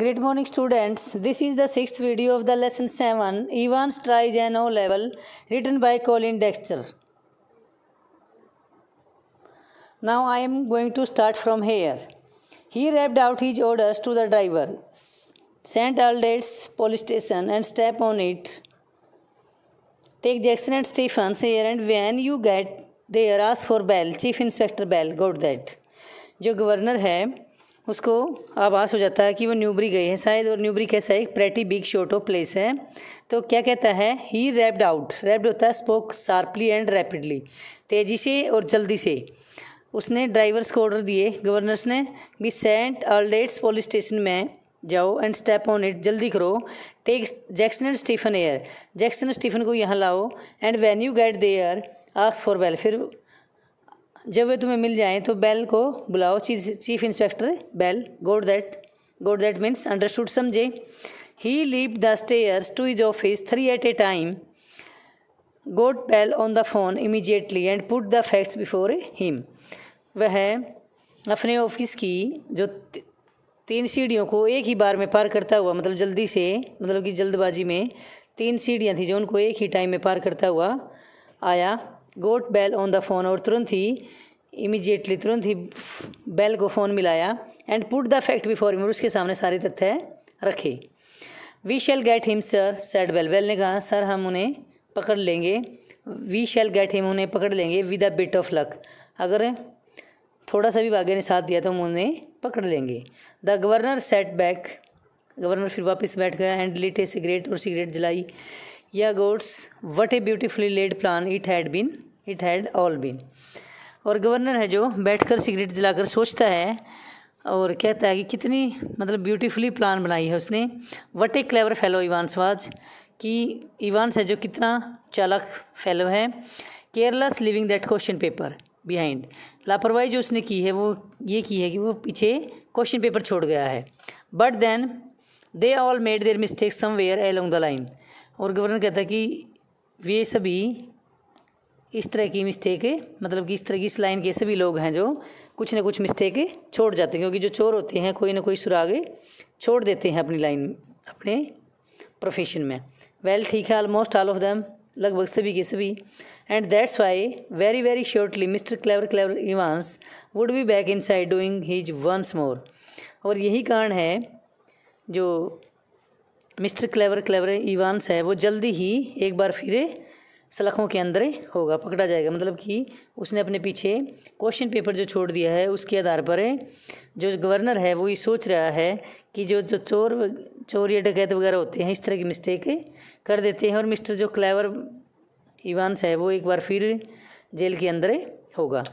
Great morning students. This is the sixth video of the lesson 7 Evans tries O level written by Colin Dexter. Now I am going to start from here. He rapped out his orders to the driver. St. Aldate's police station and step on it. Take Jackson and Stephens here and when you get there ask for Bell. Chief Inspector Bell. Got that. जो governor है उसको आभास हो जाता है कि वो Newbury गए हैं शायद और न्यूबरी कैसा है एक pretty big sort of place है तो क्या कहता है ही रैप्ड आउट रैप्ड होता है स्पोक शार्पली एंड रैपिडली तेज़ी से और जल्दी से उसने ड्राइवर्स को ऑर्डर दिए गवर्नर्स ने भी सेंट अल्डेट्स पुलिस स्टेशन में जाओ एंड स्टेप ऑन इट जल्दी करो take Jackson and Stephen air Jackson Stephen को यहाँ लाओ and when you get there ask for welfare जब वे तुम्हें मिल जाएं तो बैल को बुलाओ चीफ चीफ इंस्पेक्टर बैल गोड दैट गोड दैट मीन्स अंडरस्टूड समझे he leave the stairs to his office three at a time got Bell on the phone immediately and put the facts before him वह अपने ऑफिस की जो तीन सीढ़ियों को एक ही बार में पार करता हुआ मतलब जल्दी से मतलब कि जल्दबाजी में तीन सीढ़ियाँ थी जो उनको एक ही टाइम में पार करता हुआ आया got Bell on the phone और तुरंत ही इमीजिएटली तुरंत ही बेल को फ़ोन मिलाया and put the fact before him और उसके सामने सारे तथ्य रखे we shall get him sir said Bell Bell ने कहा सर हम उन्हें पकड़ लेंगे वी शेल गेट हिम उन्हें पकड़ लेंगे with a bit of luck अगर थोड़ा सा भी भाग्य ने साथ दिया तो हम उन्हें पकड़ लेंगे the governor sat back governor फिर वापस बैठ गया एंड लिट ए सिगरेट और सिगरेट जलाई या God's what a beautifully laid plan it had been it had all been और गवर्नर है जो बैठकर सिगरेट जलाकर सोचता है और कहता है कि कितनी मतलब ब्यूटीफुली प्लान बनाई है उसने what a clever fellow Evans was कि इवान्स है जो कितना चालक फेलो है careless leaving that question paper behind लापरवाही जो उसने की है वो ये की है कि वो पीछे क्वेश्चन पेपर छोड़ गया है but then they all made their mistakes were along the line और गवर्नर कहता है कि वे सभी इस तरह की मिस्टेक मतलब कि इस तरह की इस लाइन के सभी लोग हैं जो कुछ ना कुछ मिस्टेक छोड़ जाते हैं क्योंकि जो चोर होते हैं कोई ना कोई सुराग छोड़ देते हैं अपनी लाइन अपने प्रोफेशन में वेल ठीक है ऑलमोस्ट ऑल ऑफ दैम लगभग सभी के सभी and that's why very very surely mister clever clever Evans would be back inside doing his once more और यही कारण है जो मिस्टर क्लेवर क्लेवर इवानस है वो जल्दी ही एक बार फिर सलाखों के अंदर होगा पकड़ा जाएगा मतलब कि उसने अपने पीछे क्वेश्चन पेपर जो छोड़ दिया है उसके आधार पर जो गवर्नर है वो ये सोच रहा है कि जो जो चोर चोर या डकैत वगैरह होते हैं इस तरह की मिस्टेक कर देते हैं और मिस्टर जो क्लेवर इवानस है वो एक बार फिर जेल के अंदर होगा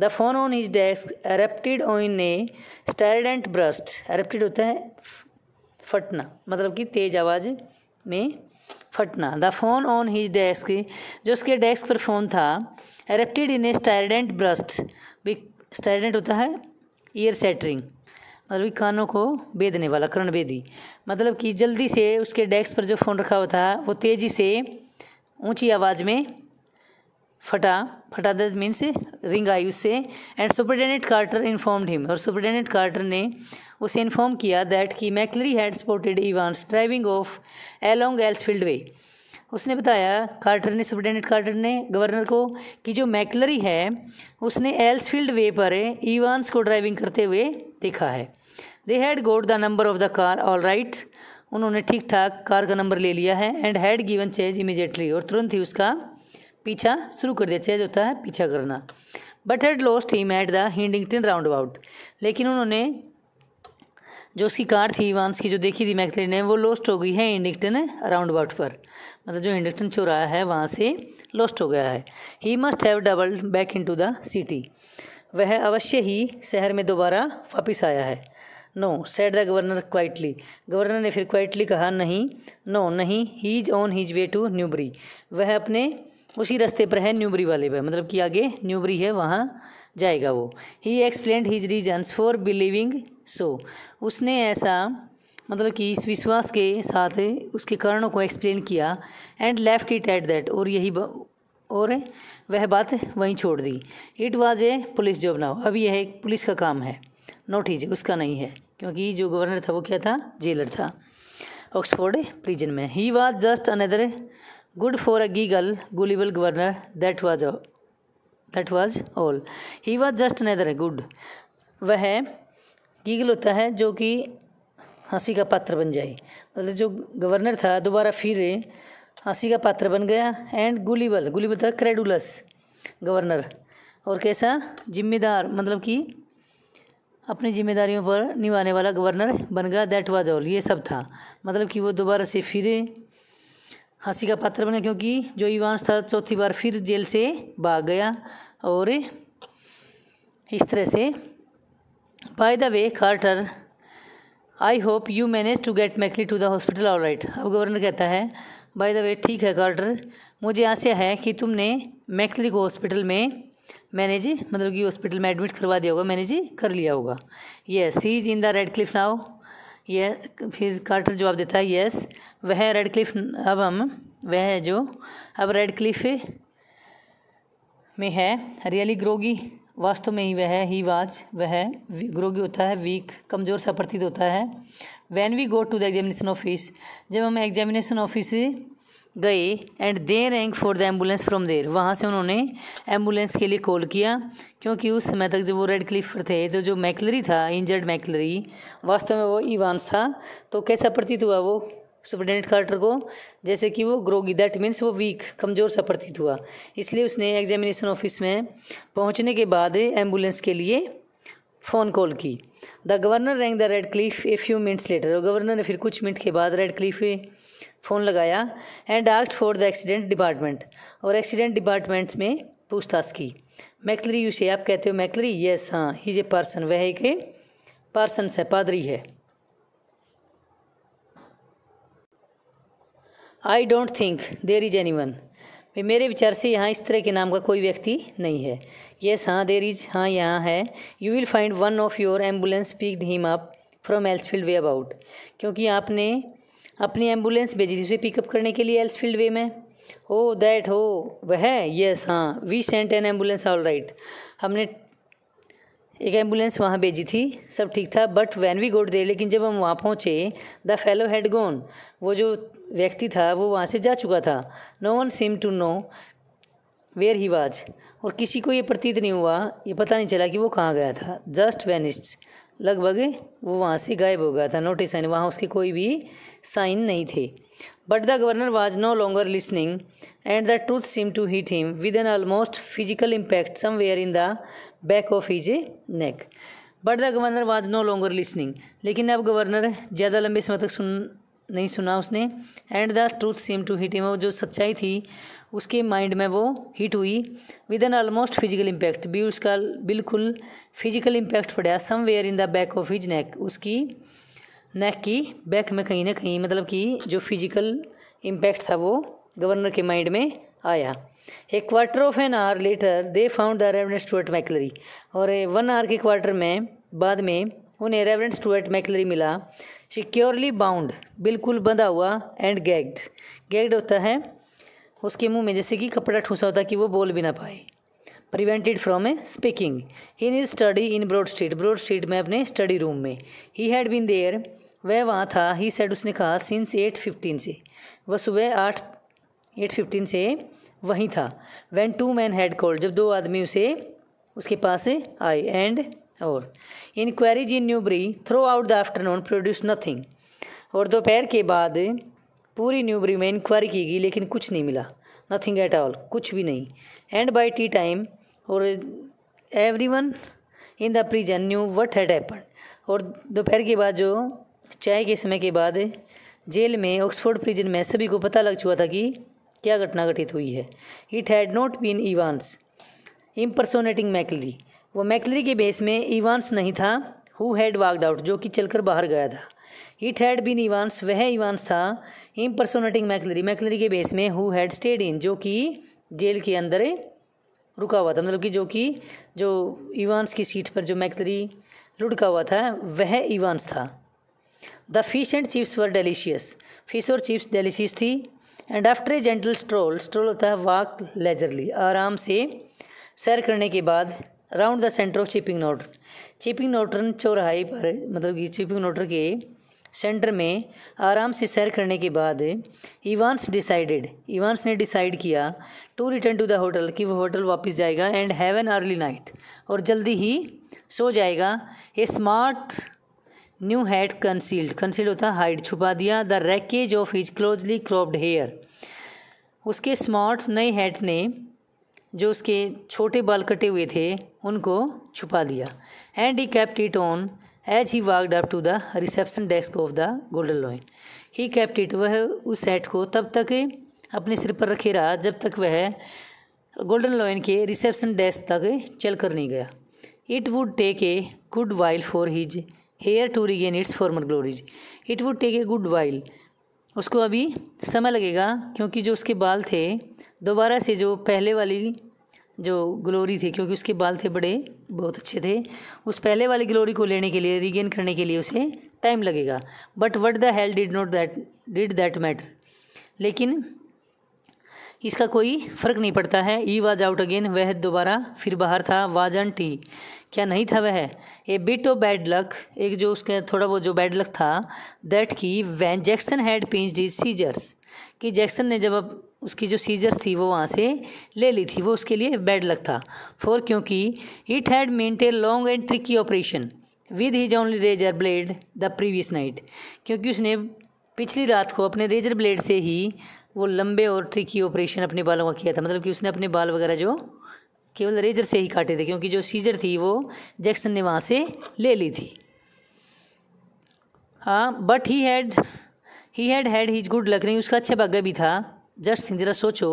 the phone on his desk erupted on a strident burst erupted होता है फटना मतलब कि तेज़ आवाज़ में फटना the phone on his desk जो उसके डेस्क पर फोन था एरेप्टिड इन ए स्टायडेंट ब्रस्ट बिक स्टायडेंट होता है ईयर सेटरिंग मतलब कानों को बेदने वाला करण बेदी मतलब कि जल्दी से उसके डेस्क पर जो फ़ोन रखा हुआ था वो तेज़ी से ऊंची आवाज़ में फटा फटा दैट मीन्स रिंग आई उससे and superintendent Carter informed him और सुपरिटेंडेंट कार्टर ने उसे इन्फॉर्म किया दैट कि McLeery had spotted Evans driving off along Elsfield Way उसने बताया कार्टर ने सुपरिटेंडेंट कार्टर ने गवर्नर को कि जो मैकलरी है उसने एल्सफील्ड वे पर ईवानस को ड्राइविंग करते हुए देखा है they had got the number of the car all right उन्होंने ठीक ठाक कार का नंबर ले लिया है and had given chase immediately और तुरंत ही उसका पीछा शुरू कर दिया चेज होता है पीछा करना but had lost him at the Headington roundabout लेकिन उन्होंने जो उसकी कार थी वांस की जो देखी थी मैकलिन ने वो लॉस्ट हो गई है हिंडिंगटन राउंड अबाउट पर मतलब जो हिंडिंगटन चौराहा है वहाँ से लॉस्ट हो गया है he must have doubled back into the city वह अवश्य ही शहर में दोबारा वापस आया है no said the governor quietly governor ने फिर क्वाइटली कहा नहीं नो no, नहीं he is on his way to Newbury वह अपने उसी रास्ते पर है न्यूबरी वाले पर मतलब कि आगे न्यूबरी है वहाँ जाएगा वो he explain his reasons for believing so उसने ऐसा मतलब कि इस विश्वास के साथ उसके कारणों को एक्सप्लेन किया and left it at that और यही और वह बात वहीं छोड़ दी it was a police job now अब यह एक पुलिस का काम है नोट हीज उसका नहीं है क्योंकि जो गवर्नर था वो क्या था जेलर था ऑक्सफोर्ड प्रिजन में he was just another for a giggle gullible governor that that was that was all he was just neither neither good वह गीगल होता है जो कि हंसी का पात्र बन जाए मतलब जो गवर्नर था दोबारा फिर हंसी का पात्र बन गया एंड गुलीबल गुलीबल था क्रेडुलस गवर्नर और कैसा जिम्मेदार मतलब कि अपनी जिम्मेदारियों पर निभाने वाला गवर्नर बन गया दैट वाज ऑल ये सब था मतलब कि वो दोबारा से फिरे हंसी का पात्र बना क्योंकि जो इवांस था चौथी बार फिर जेल से भाग गया और इस तरह से by the way Carter I hope you manage to get McLeery to the hospital all right अब गवर्नर कहता है बाय द वे ठीक है कार्टर मुझे आशा है कि तुमने मैकली को हॉस्पिटल में मैनेज मतलब कि हॉस्पिटल में एडमिट करवा दिया होगा मैनेज कर लिया होगा yes he is in the Radcliffe now ये फिर कार्टर जवाब देता है यस वह रेड क्लिफ अब हम वह जो अब रेड क्लिफ में है रियली ग्रोगी वास्तव में ही वह ही वाज वह ग्रोगी होता है वीक कमज़ोर सा प्रतीत होता है when we go to the examination office जब हम एग्जामिनेशन ऑफिस गए and they rang for the ambulance from there वहाँ से उन्होंने एम्बुलेंस के लिए कॉल किया क्योंकि उस समय तक जब वो रेड क्लिफ पर थे तो जो मैकलरी था इंजर्ड मैकलरी वास्तव में वो इवानस था तो कैसा प्रतीत हुआ वो सुपरिटेंडेंट कार्टर को जैसे कि वो ग्रोगी दैट मीन्स वो वीक कमज़ोर सा प्रतीत हुआ इसलिए उसने एग्जामिनेशन ऑफिस में पहुंचने के बाद एम्बुलेंस के लिए फ़ोन कॉल की the governor rang the Radcliffe a few minutes later और गवर्नर ने फिर कुछ मिनट के बाद रेड क्लिफ फ़ोन लगाया and asked for the accident department और एक्सीडेंट डिपार्टमेंट में पूछताछ की मैकलरी यू से आप कहते हो मैकलरी यस हाँ ही जे पार्सन वह एक पार्सन है पादरी है I don't think there is anyone मेरे विचार से यहाँ इस तरह के नाम का कोई व्यक्ति नहीं है येस हाँ देर इज हाँ यहाँ है you will find one of your ambulance picked him up from Elsfield way about क्योंकि आपने अपनी एम्बुलेंस भेजी थी उसे पिकअप करने के लिए एल्सफील्ड वे में हो दैट हो वह यस हाँ we sent an ambulance all right हमने एक एम्बुलेंस वहाँ भेजी थी सब ठीक था बट वैन वी गोड दे लेकिन जब हम वहाँ पहुँचे द फेलो हैड गोन वो जो व्यक्ति था वो वहाँ से जा चुका था no one seemed to know where he was और किसी को ये प्रतीत नहीं हुआ ये पता नहीं चला कि वो कहाँ गया था जस्ट वैनिस्ट लगभग वो वहाँ से गायब हो गया था नोटिस यानी वहाँ उसके कोई भी साइन नहीं थे but the governor was no longer listening and the truth seemed to hit him with an almost physical impact somewhere in the back of his neck but the governor was no longer listening लेकिन अब governor ज़्यादा लंबे समय तक सुन नहीं सुना उसने and the truth seemed to hit him जो सच्चाई थी उसके माइंड में वो हिट हुई with an almost physical impact भी उसका बिल्कुल फिजिकल इम्पैक्ट पड़ा somewhere in the back of his neck उसकी नेक की बैक में कहीं ना कहीं मतलब कि जो फिजिकल इम्पैक्ट था वो गवर्नर के माइंड में आया एक quarter of an hour later they found the Reverend Stuart McLeery और वन आवर के क्वार्टर में बाद में उन्हें रेवरेंट स्टूअर्ट मैकलरी मिला सिक्योरली बाउंड बिल्कुल बंधा हुआ एंड गैग्ड गैग्ड होता है उसके मुंह में जैसे कि कपड़ा ठूसा होता है कि वो बोल भी ना पाए prevented from a speaking he is study in Broad Street Broad Street में अपने स्टडी रूम में ही हैड बीन देयर वह वहाँ था ही सेड उसने कहा सिंस एट फिफ्टीन से वह सुबह आठ एट फिफ्टीन से वहीं था when two men had called जब दो आदमी उसे उसके पास आए एंड और inquiries in Newbury throughout the afternoon produce nothing और दोपहर के बाद पूरी न्यूबरी में इंक्वायरी की गई लेकिन कुछ नहीं मिला नथिंग एट ऑल कुछ भी नहीं एंड बाय टी टाइम और everyone in the prison knew what had happen और दोपहर के बाद जो चाय के समय के बाद जेल में ऑक्सफोर्ड प्रिजन में सभी को पता लग चुका था कि क्या घटना घटित हुई है it had not been Evans impersonating McLeery वो मैकलरी के बेस में इवान्स नहीं था हु हैड वाकड आउट जो कि चलकर बाहर गया था इट हैड बिन इवान्स वह इवान्स था इम इम्पर्सोनेटिंग मैकलरी मैकलरी के बेस में हु हैड स्टेड इन जो कि जेल के अंदर रुका हुआ था मतलब कि जो कि जो इवान्स की सीट पर जो मैकलरी लुढ़का हुआ था वह इवानस था the fish and chips were delicious fish और चिप्स डेलीशियस थी and after a gentle stroll stroll होता है वाक लेजरली आराम से सैर करने के बाद round the centre of Chipping Norton Chipping Norton चौराहाई पर मतलब कि चिपिंग नोटर के सेंटर में आराम से सैर करने के बाद इवान्स डिसाइडेड इवान्स ने डिसाइड किया to return to the hotel कि वो होटल वापस जाएगा and have an early night और जल्दी ही सो जाएगा a smart new had concealed concealed होता है हाइड छुपा दिया the wreckage of his closely cropped hair उसके स्मार्ट नए हैट ने जो उसके छोटे बाल कटे हुए थे उनको छुपा दिया and he kept it on as he walked up to the reception desk of the Golden Lion he kept it वह उस सेट को तब तक अपने सिर पर रखे रहा जब तक वह गोल्डन लॉइन के रिसेप्शन डेस्क तक चल कर नहीं गया it would take a good while for his hair to regain its former glories it would take a good while उसको अभी समय लगेगा क्योंकि जो उसके बाल थे दोबारा से जो पहले वाली जो ग्लोरी थी क्योंकि उसके बाल थे बड़े बहुत अच्छे थे उस पहले वाली ग्लोरी को लेने के लिए रिगेन करने के लिए उसे टाइम लगेगा but what the hell did not that did that matter लेकिन इसका कोई फ़र्क नहीं पड़ता है ई वाज आउट अगेन वह दोबारा फिर बाहर था वाज एंड टी क्या नहीं था वह a bit of bad luck एक जो उसका थोड़ा बहुत जो बैड लक था दैट की when Jackson had pinched his scissors कि जैक्सन ने जब उसकी जो सीजर्स थी वो वहाँ से ले ली थी वो उसके लिए बैड लक था फोर क्योंकि it had meant long and tricky operation with his only razor blade the previous night क्योंकि उसने पिछली रात को अपने रेजर ब्लेड से ही वो लंबे और ट्रिकी ऑपरेशन अपने बालों का किया था मतलब कि उसने अपने बाल वगैरह जो केवल रेजर से ही काटे थे क्योंकि जो सीजर थी वो जैक्सन ने वहाँ से ले ली थी हाँ but he had he had had his good luck नहीं उसका अच्छा भाग्य भी था जस्ट थिंक जरा सोचो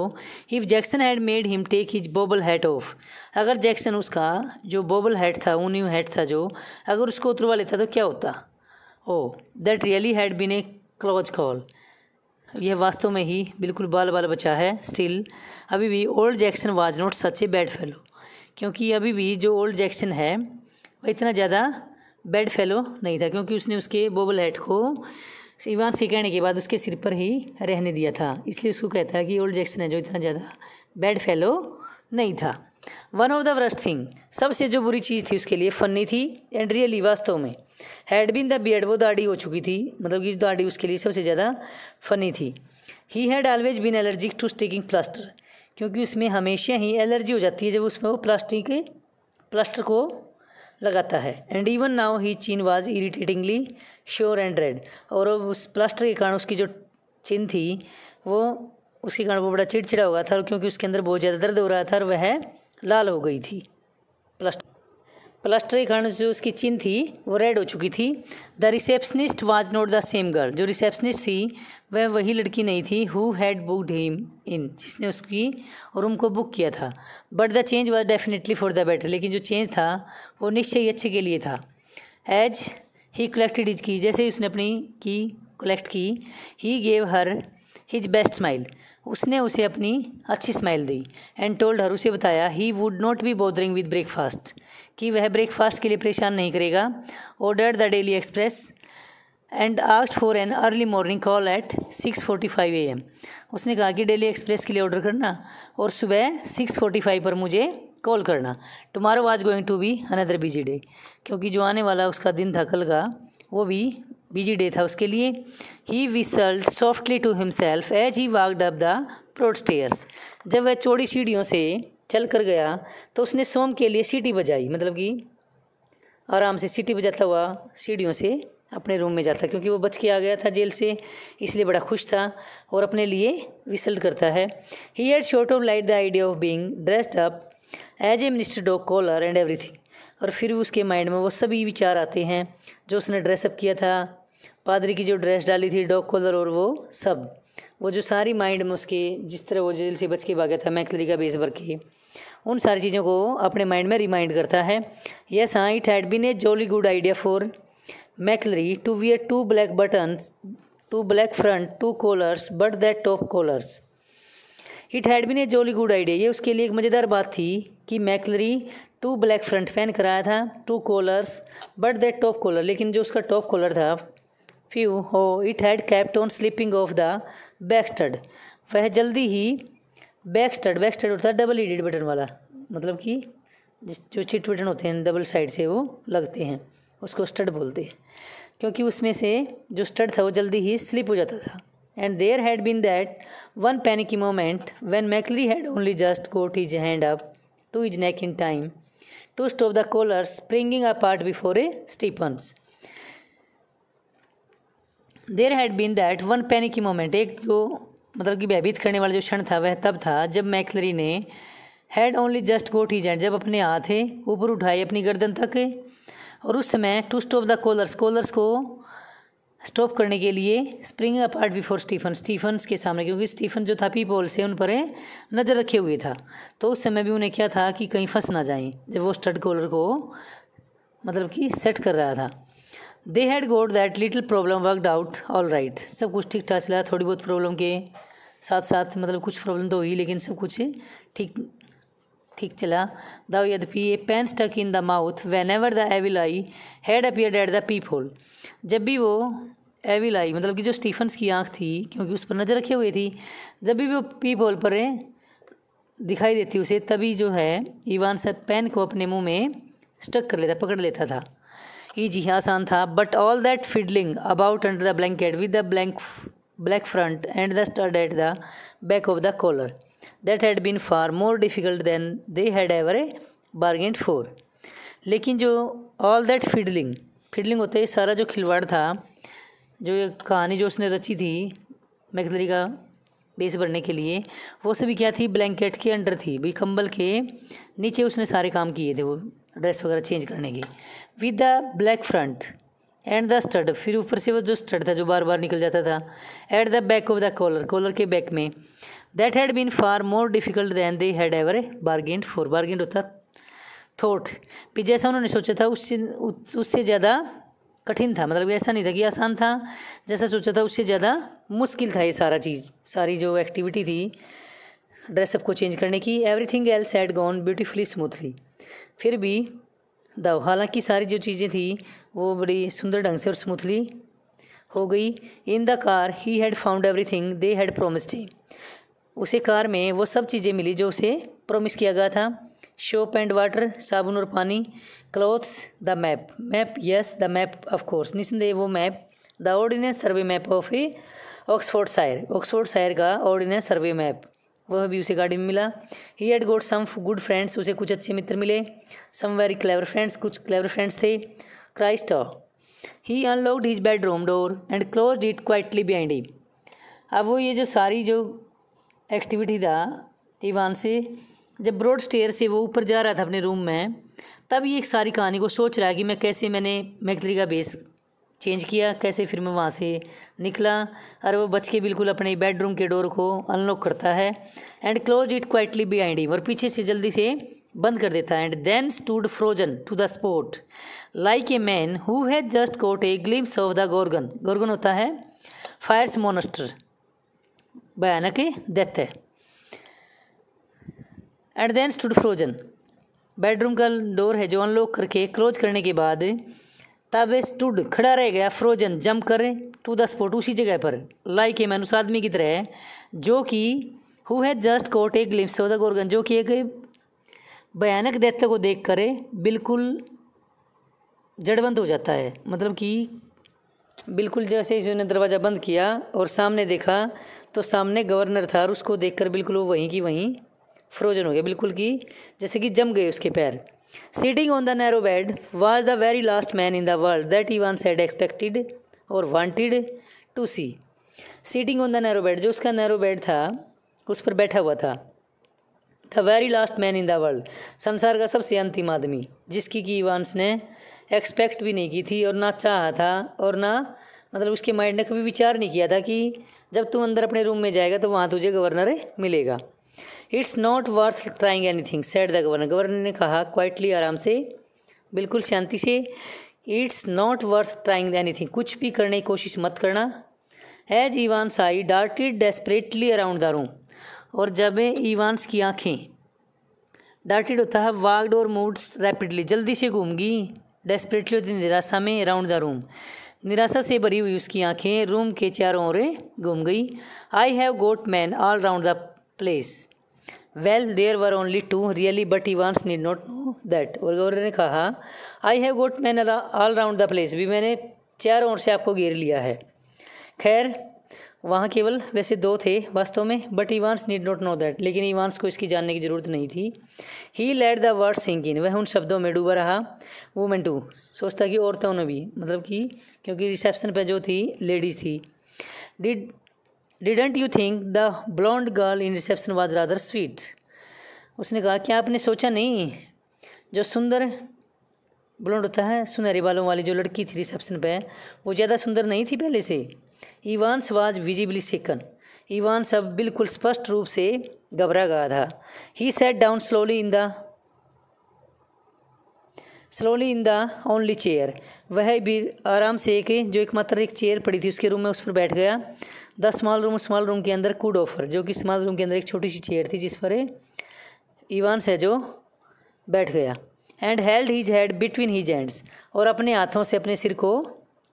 if Jackson had made him take his bobble hat off अगर जैक्सन उसका जो बॉबल हैट था ऊनी हैट था जो अगर उसको उतरवा लेता तो क्या होता oh that really had been a close call यह वास्तव में ही बिल्कुल बाल बाल बचा है स्टिल अभी भी old Jackson was not such a bad fellow क्योंकि अभी भी जो ओल्ड जैक्सन है वह इतना ज़्यादा बैड फेलो नहीं था क्योंकि उसने उसके बॉबल हैट को सिवा सिकड़ने के बाद उसके सिर पर ही रहने दिया था इसलिए उसको कहता है कि ओल्ड जैक्सन है जो इतना ज़्यादा बैड फेलो नहीं था one of the worst thing सबसे जो बुरी चीज़ थी उसके लिए फनी थी एंड रियली वास्तव में हैड बिन द बियड वो दाढ़ी हो चुकी थी मतलब कि दाढ़ी उसके लिए सबसे ज़्यादा फनी थी he had always been allergic to sticking plaster क्योंकि उसमें हमेशा ही एलर्जी हो जाती है जब उसमें वो प्लास्टिक प्लास्टर को लगाता है and even now his chin was irritatingly sore and red और उस प्लास्टर के कारण उसकी जो चिन थी वो उसके कारण वो बड़ा चिड़चिड़ा हो गया था क्योंकि उसके अंदर बहुत ज़्यादा दर्द हो रहा था और वह लाल हो गई थी प्लास्टर प्लस्टरी खंड जो उसकी चिन थी वो रेड हो चुकी थी the receptionist was not the same girl जो रिसेप्शनिस्ट थी वह वही लड़की नहीं थी who had booked him in जिसने उसकी रूम को बुक किया था but the change was definitely for the better लेकिन जो चेंज था वो निश्चय ही अच्छे के लिए था एज ही कलेक्टेड इज की जैसे ही उसने अपनी की कलेक्ट की he gave her his best smile उसने उसे अपनी अच्छी स्माइल दी एंड टोल्ड हर उसे बताया he would not be bothering with breakfast कि वह ब्रेकफास्ट के लिए परेशान नहीं करेगा order the Daily Express and asked for an early morning call at six forty five a m उसने कहा कि डेली एक्सप्रेस के लिए ऑर्डर करना और सुबह सिक्स फोर्टी फाइव पर मुझे कॉल करना tomorrow was going to be another busy day क्योंकि जो आने वाला उसका दिन था कल का वो भी बिजी डे था उसके लिए he whistled softly to himself as he walked up the broad stairs जब वह चौड़ी सीढ़ियों से चल कर गया तो उसने सोम के लिए सीटी बजाई मतलब कि आराम से सीटी बजाता हुआ सीढ़ियों से अपने रूम में जाता क्योंकि वो बच के आ गया था जेल से इसलिए बड़ा खुश था और अपने लिए विसल्ट करता है he had sort of liked the idea of being dressed up as a minister dog collar and everything और फिर उसके माइंड में वो सभी विचार आते हैं जो उसने ड्रेसअप किया था पादरी की जो ड्रेस डाली थी डॉग कॉलर और वो सब वो जो सारी माइंड में उसके जिस तरह वो जेल से बच के भागा था मैकलरी का बेस भर के उन सारी चीज़ों को अपने माइंड में रिमाइंड करता है यस हाँ it had been a jolly good idea for McLeery to wear two black buttons two black front two collars but that top collars it had been a jolly good idea ये उसके लिए एक मज़ेदार बात थी कि मैकलरी to black front पहन कराया था two collars but that top collar लेकिन जो उसका टॉप कॉलर था फ्यू हो it had kept on slipping off the back stud वह जल्दी ही बैकस्टड बैकस्टड होता है डबल एडिड बटन वाला मतलब कि जिस जो चिट बटन होते हैं डबल साइड से वो लगते हैं उसको स्टड बोलते हैं क्योंकि उसमें से जो स्टड था वो जल्दी ही स्लिप हो जाता था and there had been that one panicky moment when McLeery had only just got his hand up to his neck in time to stop the collar springing apart before a Stephens there had been that one panic की moment एक जो मतलब कि भयभीत करने वाला जो क्षण था वह तब था जब मैकलरी ने had only just got his hand जब अपने हाथे ऊपर उठाए अपनी गर्दन तक और उस समय to stop the collars collars को स्टॉप करने के लिए spring apart before Stephen Stephen के सामने क्योंकि स्टीफन जो था पीपॉल से उन पर नज़र रखे हुए था तो उस समय भी उन्हें क्या था कि कहीं फंस ना जाएं जब वो स्टड कॉलर को मतलब कि सेट कर रहा था they had got that little problem worked out all right सब कुछ ठीक ठाक चला थोड़ी बहुत प्रॉब्लम के साथ साथ मतलब कुछ प्रॉब्लम तो हुई लेकिन सब कुछ ठीक ठीक चला द यद्यपि a pen stuck in the mouth whenever the evil eye had appear at the peephole जब भी वो एविल आई मतलब कि जो स्टीफन्स की आँख थी क्योंकि उस पर नज़र रखी हुई थी जब भी वो पीप होल पर दिखाई देती उसे तभी जो है ईवान सब पेन को अपने मुंह में स्टक कर लेता पकड़ लेता था ये जी हाँ, आसान था but all that fiddling about under the blanket with the blank black front and the stud at the back of the collar that had been far more difficult than they had ever a bargained for लेकिन जो all that फीडलिंग फीडलिंग होते सारा जो खिलवाड़ था जो कहानी जो उसने रची थी मैकदरी का बेस भरने के लिए वो सभी क्या थी ब्लैंकेट के अंडर थी भी कंबल के नीचे उसने सारे काम किए थे वो ड्रेस वगैरह चेंज करने की with the black front and the stud फिर ऊपर से वो जो स्टड था जो बार बार निकल जाता था at the back of the collar collar के बैक में that had been far more difficult than they had ever a bargained for bargained होता थोट भी जैसा उन्होंने सोचा था उससे उससे ज़्यादा कठिन था मतलब ऐसा नहीं था कि आसान था जैसा सोचा था उससे ज़्यादा मुश्किल था ये सारा चीज़ सारी जो एक्टिविटी थी ड्रेसअप को चेंज करने की everything else had gone beautifully smoothly फिर भी दव हालांकि सारी जो चीज़ें थी वो बड़ी सुंदर ढंग से और स्मूथली हो गई in the car he had found everything they had promised ही उसे कार में वो सब चीज़ें मिली जो उसे प्रोमिस किया गया था शोप एंड वाटर साबुन और पानी clothes the map map yes the map of course निसंदेह वो map the ordnance survey map of Oxfordshire Oxfordshire का ऑर्डिनेंस सर्वे मैप वह भी उसे गाड़ी में मिला he had got some good friends उसे कुछ अच्छे मित्र मिले सम वेरी क्लेवर फ्रेंड्स कुछ क्लेवर फ्रेंड्स थे Christ he unlocked his bedroom door and close it quietly behind he अब वो ये जो सारी जो एक्टिविटी था ईवान से जब ब्रॉड स्टेयर से वो ऊपर जा रहा था अपने रूम में तब ये एक सारी कहानी को सोच रहा है कि मैं कैसे मैंने मैकली का बेस चेंज किया कैसे फिर मैं वहाँ से निकला और वो बच के बिल्कुल अपने बेडरूम के डोर को अनलॉक करता है and close it quietly behind him और पीछे से जल्दी से बंद कर देता है and then stood frozen to the spot like a man who has just caught a glimpse of the Gorgon Gorgon होता है फायर्स मोनस्टर भयानक डेथ है and then stood frozen bedroom का डोर है जो अनलॉक करके क्लोज करने के बाद तब स्टूड खड़ा रह गया फ्रोजन जंप करें टू द स्पॉट उसी जगह पर लाइक ए मैन उस आदमी की तरह है जो कि हु है just caught a glimpse of the Gorgon जो कि एक भयानक दैत्य को देख करे बिल्कुल जड़बंद हो जाता है मतलब कि बिल्कुल जैसे ही उसने दरवाज़ा बंद किया और सामने देखा तो सामने गवर्नर था और उसको देखकर बिल्कुल वो वहीं की वहीं फ्रोजन हो गया बिल्कुल कि जैसे कि जम गए उसके पैर sitting on the narrow bed was the very last man in the world that he once had expected और wanted to see sitting on the narrow bed जो उसका नैरो बेड था उस पर बैठा हुआ था the very last man in the world संसार का सबसे अंतिम आदमी जिसकी कि इवान्स ने एक्सपेक्ट भी नहीं की थी और ना चाहा था और ना मतलब उसके माइंड ने कभी विचार नहीं किया था कि जब तू अंदर अपने रूम में जाएगा तो वहाँ तुझे गवर्नर मिलेगा it's not worth trying anything said the governor governor ने कहा क्वाइटली आराम से बिल्कुल शांति से it's not worth trying anything कुछ भी करने की कोशिश मत करना as Evans eye darted desperately around the room और जब ईवानस की आँखें डार्टेड होता है वाग्ड और मूड्स रैपिडली जल्दी से घूमगी डेस्परेटली होती निराशा में अराउंड द रूम निराशा से भरी हुई उसकी आँखें रूम के चारों ओर घूम गई I have got man all round the place well there were only two really but Evans need not know that और गौर ने कहा I have got man all round the place भी मैंने चार ओर से आपको घेर लिया है खैर वहाँ केवल वैसे दो थे वास्तव में but Evans need not know that लेकिन इवान्स को इसकी जानने की ज़रूरत नहीं थी he let the word sink in वह उन शब्दों में डूबा रहा वुमेन टू सोचता कि औरतों ने भी मतलब कि क्योंकि रिसेप्शन पर जो थी लेडीज़ थी did didn't you think the blonde girl in reception was rather sweet उसने कहा क्या आपने सोचा नहीं जो सुंदर ब्लॉन्ड होता है सुनहरे बालों वाली जो लड़की थी रिसेप्शन पे वो ज़्यादा सुंदर नहीं थी पहले से Evans was visibly shaken Evans सब बिल्कुल स्पष्ट रूप से घबरा गया था he sat down slowly in the slowly in the only chair वह भी आराम से एक जो एकमात्र एक चेयर पड़ी थी उसके रूम में उस पर बैठ गया the small room small room के अंदर कुड ऑफर जो कि स्मॉल रूम के अंदर एक छोटी सी चेयर थी जिस पर है जो बैठ गया and held his head between his hands और अपने हाथों से अपने सिर को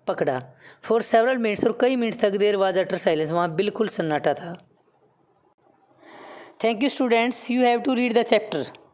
पकड़ा फॉर सेवरल मिनट्स और कई मिनट तक देर वाज अटर साइलेंस वहाँ बिल्कुल सन्नाटा था thank you students you have to read the chapter